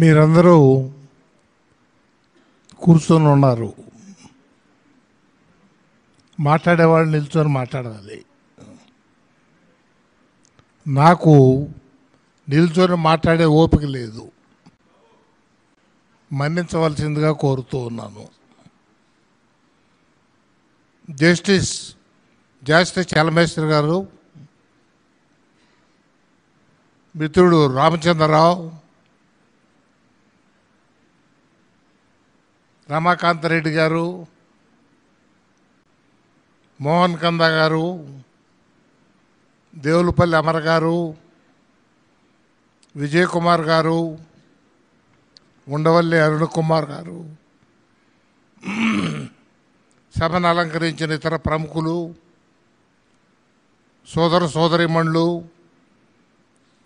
మీరందరూ కూర్చొని ఉన్నారు మాట్లాడేవాళ్ళు నిల్చొని మాట్లాడాలి నాకు నిల్చొని మాట్లాడే ఓపిక లేదు మన్నించవలసిందిగా కోరుతూ ఉన్నాను జస్టిస్ జస్టిస్ చలమేశ్వర్ గారు మిత్రుడు రామచంద్రరావు రమాకాంతరెడ్డి గారు మోహన్ కంద గారు దేవులపల్లి అమర్ గారు విజయ్ కుమార్ గారు ఉండవల్లి అరుణ్ కుమార్ గారు సభను అలంకరించిన ఇతర ప్రముఖులు సోదర సోదరిమణులు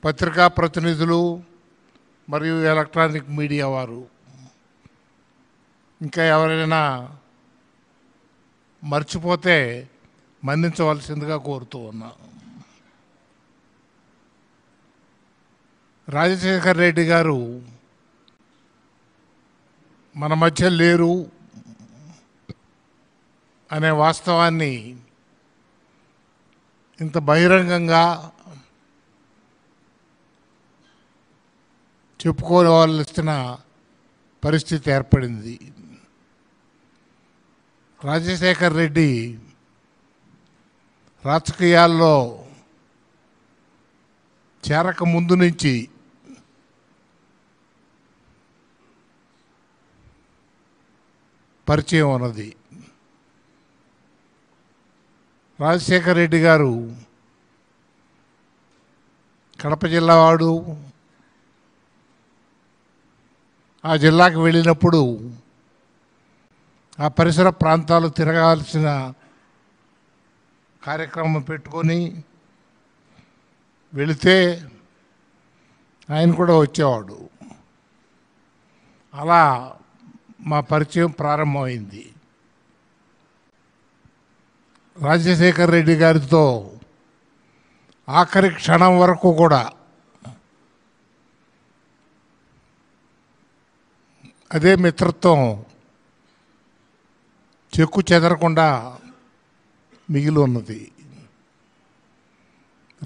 పత్రికా ప్రతినిధులు మరియు ఎలక్ట్రానిక్ మీడియా వారు ఇంకా ఎవరైనా మర్చిపోతే మందించవలసిందిగా కోరుతూ ఉన్నా రాజశేఖర్ రెడ్డి గారు మన మధ్య లేరు అనే వాస్తవాన్ని ఇంత బహిరంగంగా చెప్పుకోవాల్సిన పరిస్థితి ఏర్పడింది రాజశేఖర్ రెడ్డి రాజకీయాల్లో చేరక ముందు నుంచి పరిచయం ఉన్నది రాజశేఖర్ రెడ్డి గారు కడప జిల్లావాడు ఆ జిల్లాకు వెళ్ళినప్పుడు ఆ పరిసర ప్రాంతాలు తిరగాల్సిన కార్యక్రమం పెట్టుకొని వెళితే ఆయన కూడా వచ్చేవాడు అలా మా పరిచయం ప్రారంభమైంది రాజశేఖర్ రెడ్డి గారితో ఆఖరి క్షణం వరకు కూడా అదే మిత్రత్వం చెక్కు చెదరకుండా మిగిలి ఉన్నది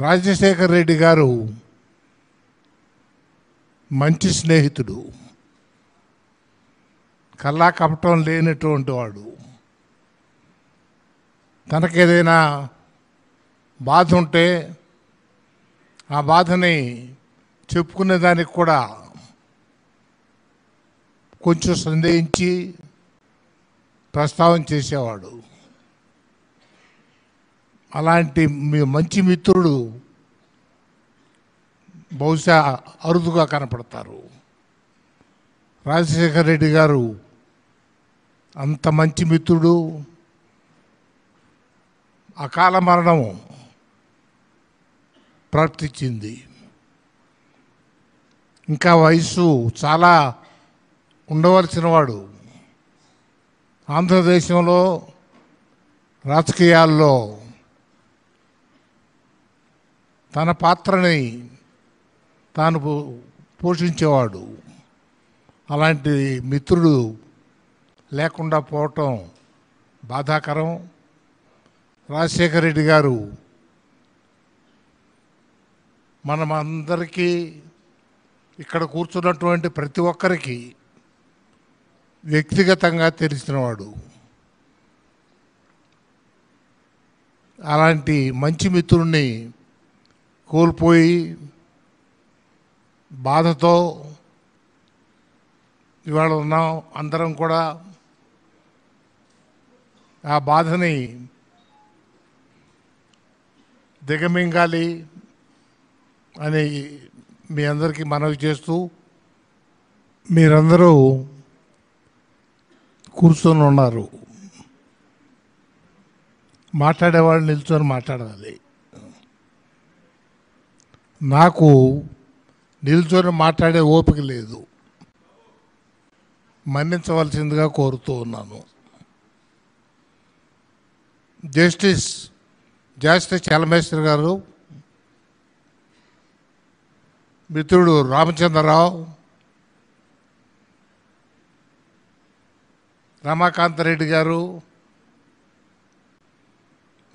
రాజశేఖర్ రెడ్డి గారు మంచి స్నేహితుడు కల్లా కపటం లేనటువంటి వాడు తనకేదైనా బాధ ఉంటే ఆ బాధని చెప్పుకునే దానికి కూడా కొంచెం సందేహించి ప్రస్తావన చేసేవాడు అలాంటి మీ మంచి మిత్రుడు బహుశా అరుదుగా కనపడతారు రాజశేఖర రెడ్డి గారు అంత మంచి మిత్రుడు అకాల మరణం ప్రవర్తించింది ఇంకా వయసు చాలా ఉండవలసిన వాడు ఆంధ్రదేశంలో రాజకీయాల్లో తన పాత్రని తాను పోషించేవాడు అలాంటి మిత్రుడు లేకుండా పోవటం బాధాకరం రాజశేఖర రెడ్డి గారు మనం అందరికీ ఇక్కడ కూర్చున్నటువంటి ప్రతి ఒక్కరికి వ్యక్తిగతంగా తెలిసినవాడు అలాంటి మంచి మిత్రుణ్ణి కోల్పోయి బాధతో ఇవాళ ఉన్నాం అందరం కూడా ఆ బాధని దిగమింగాలి అని మీ అందరికీ మనవి చేస్తూ మీరందరూ కూర్చొని ఉన్నారు మాట్లాడేవాళ్ళు నిల్చొని మాట్లాడాలి నాకు నిల్చొని మాట్లాడే ఓపిక లేదు మన్నించవలసిందిగా కోరుతూ ఉన్నాను జస్టిస్ జస్టిస్ చలమేశ్వర్ గారు మిత్రుడు రామచంద్రరావు రమాకాంతరెడ్డి గారు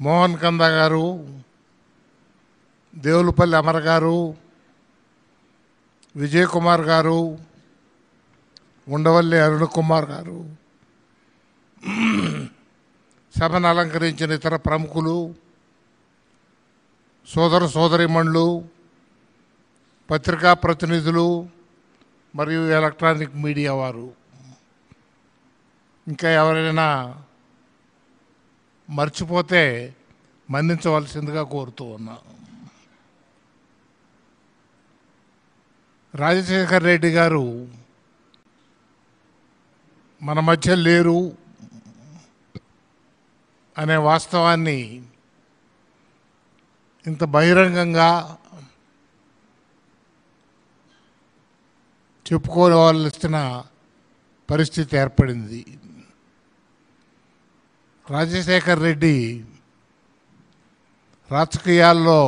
మోహన్ కంద గారు దేవులపల్లి అమర్ గారు విజయ్ కుమార్ గారు ఉండవల్లి అరుణ్ కుమార్ గారు సభను అలంకరించిన ఇతర ప్రముఖులు సోదర సోదరిమణులు పత్రికా ప్రతినిధులు మరియు ఎలక్ట్రానిక్ మీడియా వారు ఇంకా ఎవరైనా మర్చిపోతే మందించవలసిందిగా కోరుతూ ఉన్నా రాజశేఖర్ రెడ్డి గారు మన మధ్య లేరు అనే వాస్తవాన్ని ఇంత బహిరంగంగా చెప్పుకోవాల్సిన పరిస్థితి ఏర్పడింది రాజశేఖర్ రెడ్డి రాజకీయాల్లో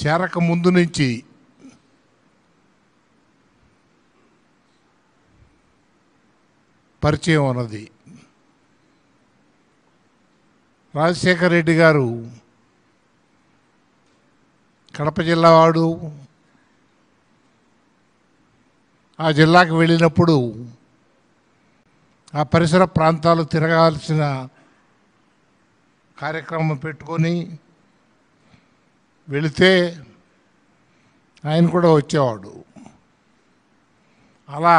చేరక ముందు నుంచి పరిచయం ఉన్నది రాజశేఖర్ రెడ్డి గారు కడప జిల్లావాడు ఆ జిల్లాకు వెళ్ళినప్పుడు ఆ పరిసర ప్రాంతాలు తిరగాల్సిన కార్యక్రమం పెట్టుకొని వెళితే ఆయన కూడా వచ్చేవాడు అలా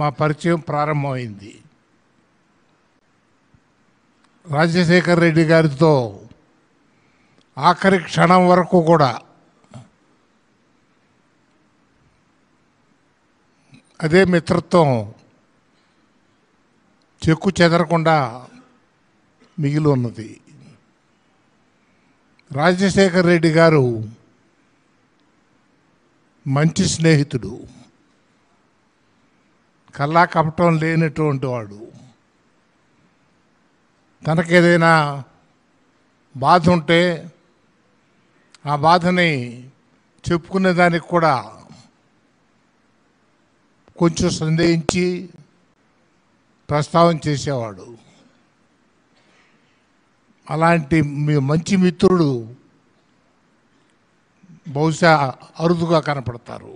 మా పరిచయం ప్రారంభమైంది రాజశేఖర్ రెడ్డి గారితో ఆఖరి క్షణం వరకు కూడా అదే మిత్రత్వం చెక్కు చెదరకుండా మిగిలి ఉన్నది రాజశేఖర్ రెడ్డి గారు మంచి స్నేహితుడు కల్లా కపటం లేనటువంటి వాడు తనకేదైనా బాధ ఉంటే ఆ బాధని చెప్పుకునేదానికి కూడా కొంచెం సందేహించి ప్రస్తావన చేసేవాడు అలాంటి మీ మంచి మిత్రుడు బహుశా అరుదుగా కనపడతారు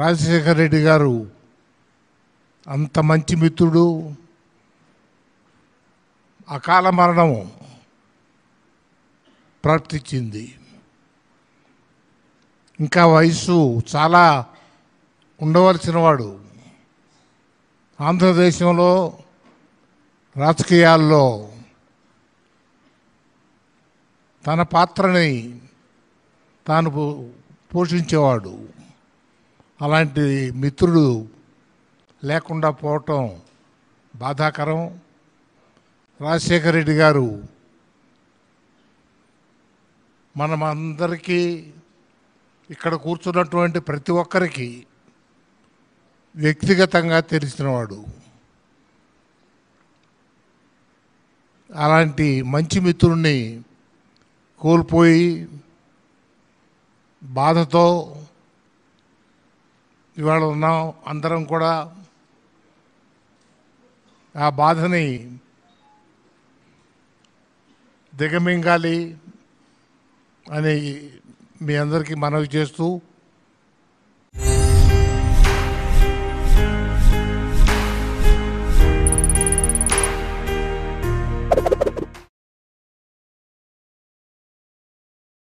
రాజశేఖర రెడ్డి గారు అంత మంచి మిత్రుడు అకాల మరణం ప్రవర్తించింది ఇంకా వయసు చాలా ఉండవలసిన వాడు ఆంధ్రదేశంలో రాజకీయాల్లో తన పాత్రని తాను పోషించేవాడు అలాంటి మిత్రుడు లేకుండా పోవటం బాధాకరం రాజశేఖర రెడ్డి గారు మనం అందరికీ ఇక్కడ కూర్చున్నటువంటి ప్రతి ఒక్కరికి వ్యక్తిగతంగా తెలిసినవాడు అలాంటి మంచి మిత్రుణ్ణి కోల్పోయి బాధతో ఇవాళ ఉన్నాం అందరం కూడా ఆ బాధని దిగమింగాలి అని మీ అందరికీ మనవి చేస్తూ